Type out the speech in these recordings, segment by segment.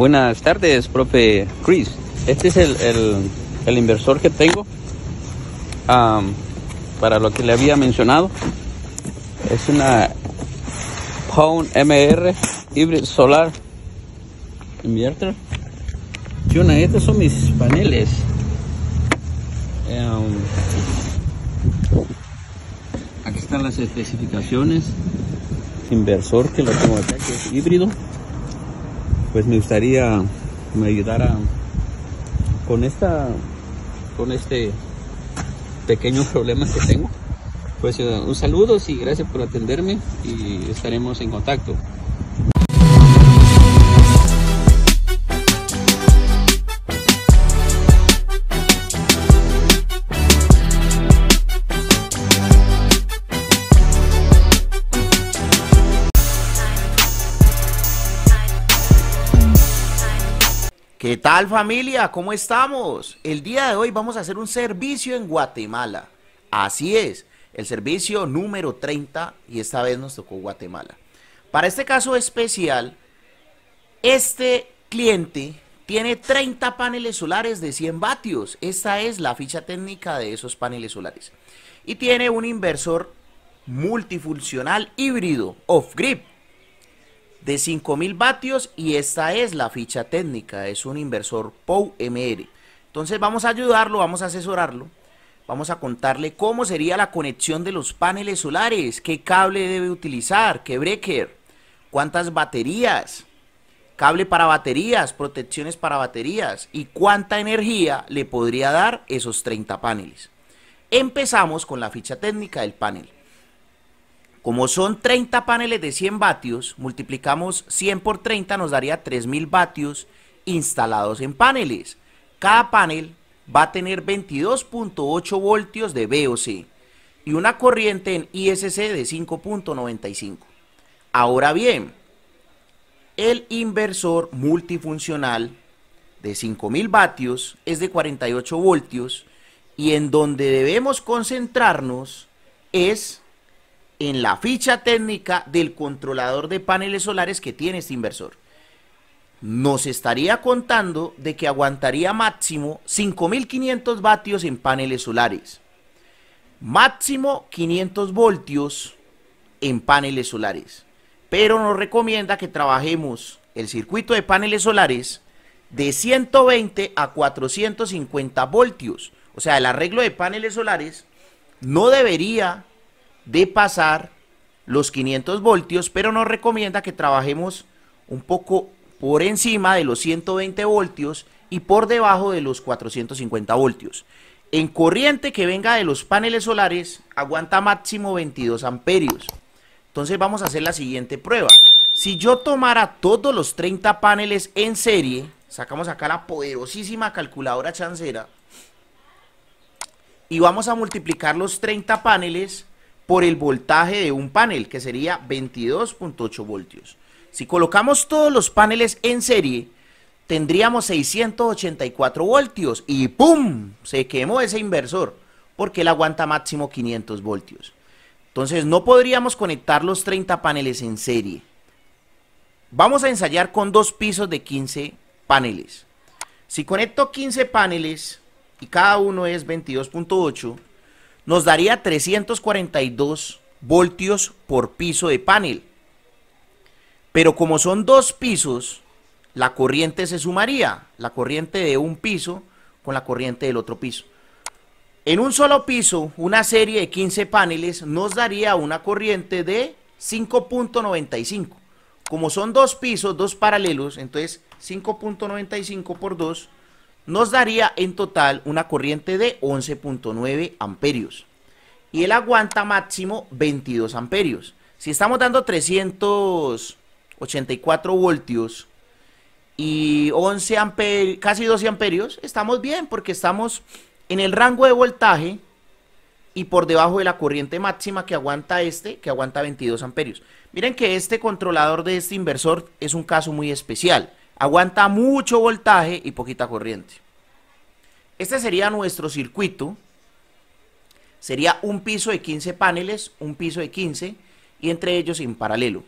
Buenas tardes, profe Chris. Este es el, inversor que tengo para lo que le había mencionado. Es una Pound MR Hybrid Solar Inverter. Yuna, estos son mis paneles. aquí están las especificaciones. Inversor que lo tengo acá, que es híbrido pues me gustaría me ayudara con esta con este pequeño problema que tengo. Pues eh, un saludo y gracias por atenderme y estaremos en contacto. ¿Qué tal familia? ¿Cómo estamos? El día de hoy vamos a hacer un servicio en Guatemala. Así es, el servicio número 30 y esta vez nos tocó Guatemala. Para este caso especial, este cliente tiene 30 paneles solares de 100 vatios. Esta es la ficha técnica de esos paneles solares. Y tiene un inversor multifuncional híbrido, off grip de 5000 vatios y esta es la ficha técnica, es un inversor POU MR. Entonces vamos a ayudarlo, vamos a asesorarlo, vamos a contarle cómo sería la conexión de los paneles solares, qué cable debe utilizar, qué breaker, cuántas baterías, cable para baterías, protecciones para baterías y cuánta energía le podría dar esos 30 paneles. Empezamos con la ficha técnica del panel. Como son 30 paneles de 100 vatios, multiplicamos 100 por 30 nos daría 3000 vatios instalados en paneles. Cada panel va a tener 22.8 voltios de VOC y una corriente en ISC de 5.95. Ahora bien, el inversor multifuncional de 5000 vatios es de 48 voltios y en donde debemos concentrarnos es en la ficha técnica del controlador de paneles solares que tiene este inversor. Nos estaría contando de que aguantaría máximo 5.500 vatios en paneles solares. Máximo 500 voltios en paneles solares. Pero nos recomienda que trabajemos el circuito de paneles solares de 120 a 450 voltios. O sea, el arreglo de paneles solares no debería de pasar los 500 voltios, pero nos recomienda que trabajemos un poco por encima de los 120 voltios y por debajo de los 450 voltios. En corriente que venga de los paneles solares aguanta máximo 22 amperios. Entonces vamos a hacer la siguiente prueba. Si yo tomara todos los 30 paneles en serie, sacamos acá la poderosísima calculadora chancera y vamos a multiplicar los 30 paneles por el voltaje de un panel, que sería 22.8 voltios. Si colocamos todos los paneles en serie, tendríamos 684 voltios y ¡pum! Se quemó ese inversor, porque él aguanta máximo 500 voltios. Entonces no podríamos conectar los 30 paneles en serie. Vamos a ensayar con dos pisos de 15 paneles. Si conecto 15 paneles y cada uno es 22.8, nos daría 342 voltios por piso de panel. Pero como son dos pisos, la corriente se sumaría, la corriente de un piso con la corriente del otro piso. En un solo piso, una serie de 15 paneles nos daría una corriente de 5.95. Como son dos pisos, dos paralelos, entonces 5.95 por 2 nos daría en total una corriente de 11.9 amperios y él aguanta máximo 22 amperios. Si estamos dando 384 voltios y 11 amperios, casi 12 amperios, estamos bien porque estamos en el rango de voltaje y por debajo de la corriente máxima que aguanta este, que aguanta 22 amperios. Miren que este controlador de este inversor es un caso muy especial. Aguanta mucho voltaje y poquita corriente. Este sería nuestro circuito Sería un piso de 15 paneles, un piso de 15 y entre ellos en paralelo.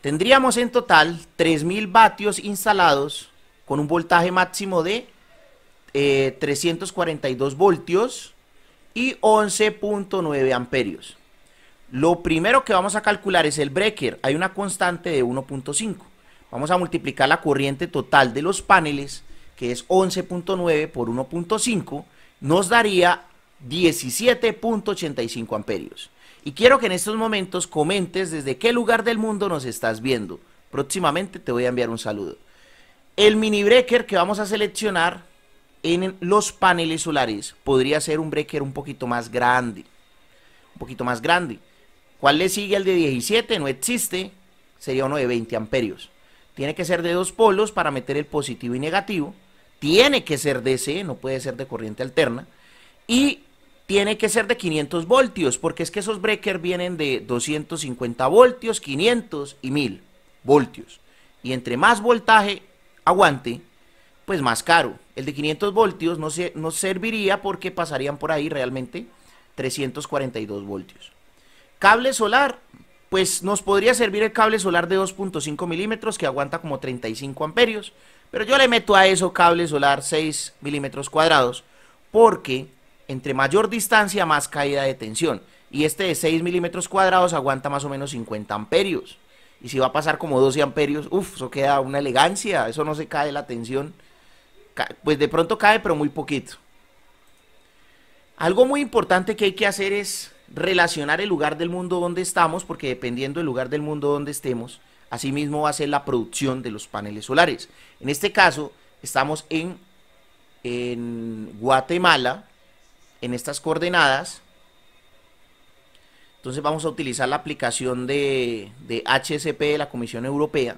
Tendríamos en total 3.000 vatios instalados con un voltaje máximo de 342 eh, voltios y 11.9 amperios. Lo primero que vamos a calcular es el breaker. Hay una constante de 1.5. Vamos a multiplicar la corriente total de los paneles, que es 11.9 por 1.5, nos daría 17.85 amperios. Y quiero que en estos momentos comentes desde qué lugar del mundo nos estás viendo. Próximamente te voy a enviar un saludo. El mini breaker que vamos a seleccionar en los paneles solares podría ser un breaker un poquito más grande. Un poquito más grande. ¿Cuál le sigue al de 17? No existe. Sería uno de 20 amperios. Tiene que ser de dos polos para meter el positivo y negativo. Tiene que ser DC, no puede ser de corriente alterna. Y tiene que ser de 500 voltios, porque es que esos breakers vienen de 250 voltios, 500 y 1000 voltios. Y entre más voltaje aguante, pues más caro. El de 500 voltios no, se, serviría porque pasarían por ahí realmente 342 voltios. Cable solar, pues nos podría servir el cable solar de 2.5 milímetros que aguanta como 35 amperios. Pero yo le meto a eso cable solar 6 milímetros cuadrados porque entre mayor distancia, más caída de tensión. Y este de 6 milímetros cuadrados aguanta más o menos 50 amperios. Y si va a pasar como 12 amperios, uff, eso queda una elegancia, eso no se cae la tensión. Pues de pronto cae, pero muy poquito. Algo muy importante que hay que hacer es relacionar el lugar del mundo donde estamos, porque dependiendo del lugar del mundo donde estemos, asimismo va a ser la producción de los paneles solares. En este caso, estamos en Guatemala, en estas coordenadas. Entonces vamos a utilizar la aplicación de, HSP de la Comisión Europea.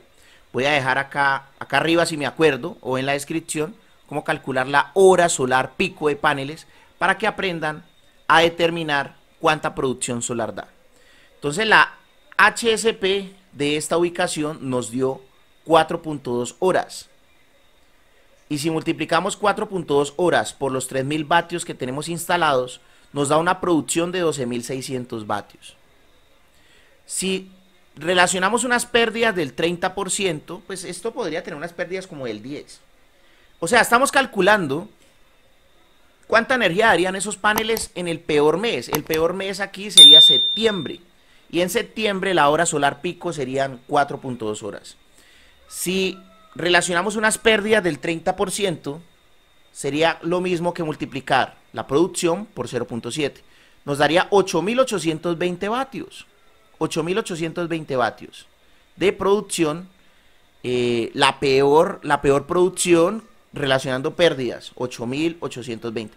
Voy a dejar acá, acá arriba si me acuerdo o en la descripción cómo calcular la hora solar pico de paneles para que aprendan a determinar cuánta producción solar da. Entonces la HSP de esta ubicación nos dio 4.2 horas. Y si multiplicamos 4.2 horas por los 3.000 vatios que tenemos instalados, nos da una producción de 12.600 vatios. Si relacionamos unas pérdidas del 30%, pues esto podría tener unas pérdidas como del 10. O sea, estamos calculando cuánta energía darían esos paneles en el peor mes. El peor mes aquí sería septiembre. Y en septiembre la hora solar pico serían 4.2 horas. Si relacionamos unas pérdidas del 30%, sería lo mismo que multiplicar la producción por 0.7. Nos daría 8.820 vatios. 8.820 vatios de producción. Eh, la, peor, la peor producción relacionando pérdidas, 8.820.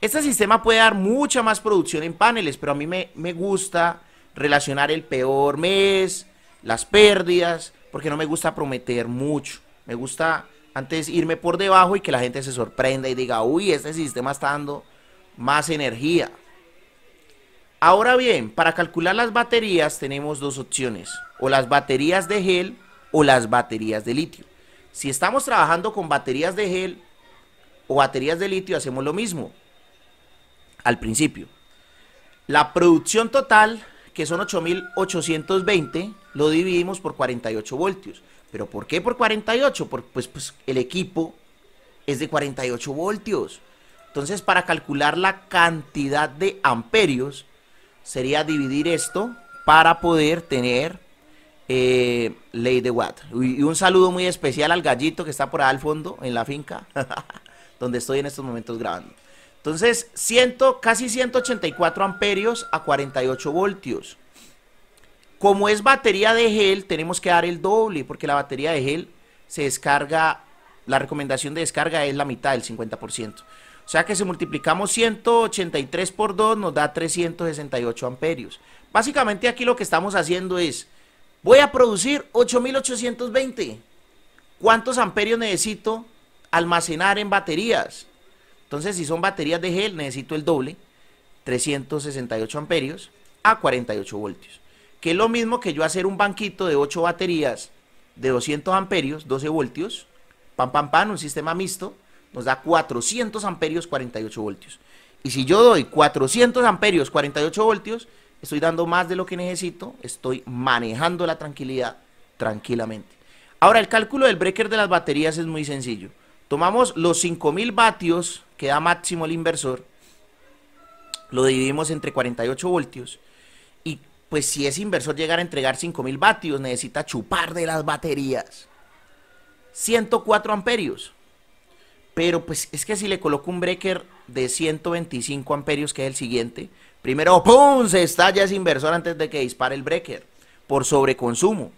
Este sistema puede dar mucha más producción en paneles, pero a mí me, me gusta relacionar el peor mes, las pérdidas, porque no me gusta prometer mucho. Me gusta antes irme por debajo y que la gente se sorprenda y diga, uy, este sistema está dando más energía. Ahora bien, para calcular las baterías tenemos dos opciones, o las baterías de gel o las baterías de litio. Si estamos trabajando con baterías de gel o baterías de litio, hacemos lo mismo al principio. La producción total, que son 8820, lo dividimos por 48 voltios. ¿Pero por qué por 48? Por, pues, pues el equipo es de 48 voltios. Entonces, para calcular la cantidad de amperios, sería dividir esto para poder tener eh, ley de Watt. Y un saludo muy especial al gallito que está por ahí al fondo, en la finca, donde estoy en estos momentos grabando. Entonces, 100 casi 184 amperios a 48 voltios. Como es batería de gel, tenemos que dar el doble, porque la batería de gel se descarga, la recomendación de descarga es la mitad, el 50%. O sea que si multiplicamos 183 por 2 nos da 368 amperios. Básicamente aquí lo que estamos haciendo es, voy a producir 8820. ¿Cuántos amperios necesito almacenar en baterías? Entonces si son baterías de gel necesito el doble, 368 amperios a 48 voltios que es lo mismo que yo hacer un banquito de 8 baterías de 200 amperios, 12 voltios, pam, pam, pam, un sistema mixto, nos da 400 amperios, 48 voltios. Y si yo doy 400 amperios, 48 voltios, estoy dando más de lo que necesito, estoy manejando la tranquilidad tranquilamente. Ahora, el cálculo del breaker de las baterías es muy sencillo. Tomamos los 5000 vatios que da máximo el inversor, lo dividimos entre 48 voltios pues si ese inversor llegar a entregar 5.000 vatios, necesita chupar de las baterías. 104 amperios. Pero pues es que si le coloco un breaker de 125 amperios, que es el siguiente, primero ¡pum! se estalla ese inversor antes de que dispare el breaker por sobreconsumo.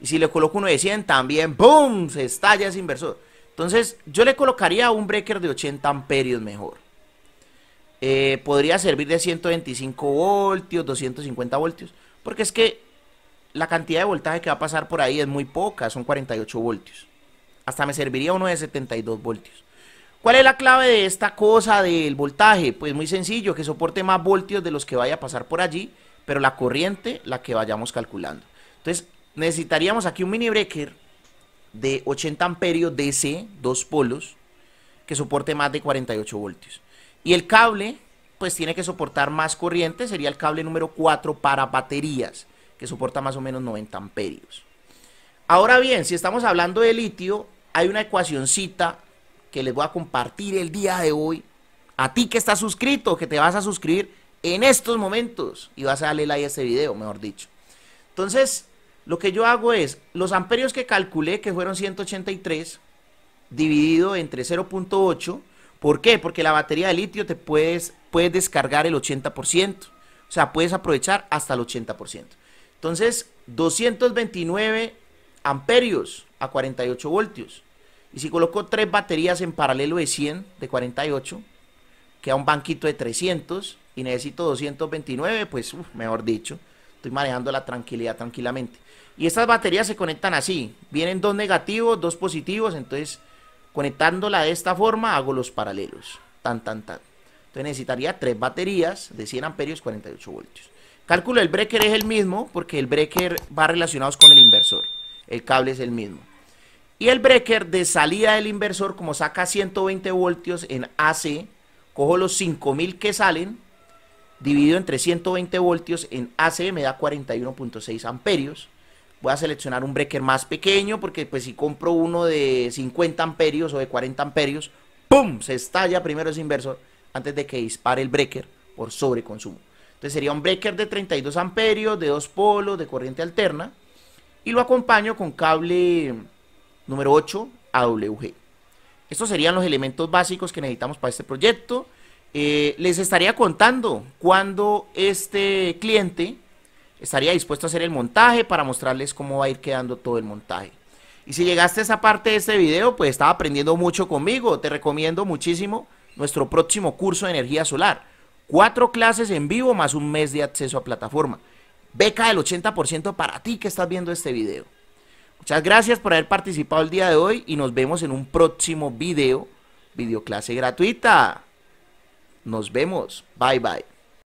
Y si le coloco uno de 100, también ¡pum! se estalla ese inversor. Entonces yo le colocaría un breaker de 80 amperios mejor. Eh, podría servir de 125 voltios, 250 voltios, porque es que la cantidad de voltaje que va a pasar por ahí es muy poca, son 48 voltios. Hasta me serviría uno de 72 voltios. ¿Cuál es la clave de esta cosa del voltaje? Pues muy sencillo, que soporte más voltios de los que vaya a pasar por allí, pero la corriente la que vayamos calculando. Entonces necesitaríamos aquí un mini breaker de 80 amperios DC, dos polos, que soporte más de 48 voltios. Y el cable, pues tiene que soportar más corriente, sería el cable número 4 para baterías, que soporta más o menos 90 amperios. Ahora bien, si estamos hablando de litio, hay una ecuacióncita que les voy a compartir el día de hoy. A ti que estás suscrito, que te vas a suscribir en estos momentos y vas a darle like a este video, mejor dicho. Entonces, lo que yo hago es, los amperios que calculé, que fueron 183, dividido entre 0.8, ¿Por qué? Porque la batería de litio te puedes, puedes descargar el 80%. O sea, puedes aprovechar hasta el 80%. Entonces, 229 amperios a 48 voltios. Y si coloco tres baterías en paralelo de 100, de 48, queda un banquito de 300 y necesito 229, pues mejor dicho, estoy manejando la tranquilidad tranquilamente. Y estas baterías se conectan así, vienen dos negativos, dos positivos, entonces Conectándola de esta forma hago los paralelos. Tan, tan, tan. Entonces necesitaría tres baterías de 100 amperios, 48 voltios. Cálculo el breaker es el mismo porque el breaker va relacionado con el inversor. El cable es el mismo. Y el breaker de salida del inversor, como saca 120 voltios en AC, cojo los 5000 que salen, divido entre 120 voltios en AC, me da 41.6 amperios voy a seleccionar un breaker más pequeño porque pues si compro uno de 50 amperios o de 40 amperios, ¡pum! Se estalla primero ese inversor antes de que dispare el breaker por sobreconsumo. Entonces sería un breaker de 32 amperios, de dos polos, de corriente alterna y lo acompaño con cable número 8 AWG. Estos serían los elementos básicos que necesitamos para este proyecto. Eh, les estaría contando cuando este cliente estaría dispuesto a hacer el montaje para mostrarles cómo va a ir quedando todo el montaje. Y si llegaste a esa parte de este video, pues estaba aprendiendo mucho conmigo. Te recomiendo muchísimo nuestro próximo curso de energía solar. Cuatro clases en vivo más un mes de acceso a plataforma. Beca del 80% para ti que estás viendo este video. Muchas gracias por haber participado el día de hoy y nos vemos en un próximo video, videoclase gratuita. Nos vemos. Bye bye.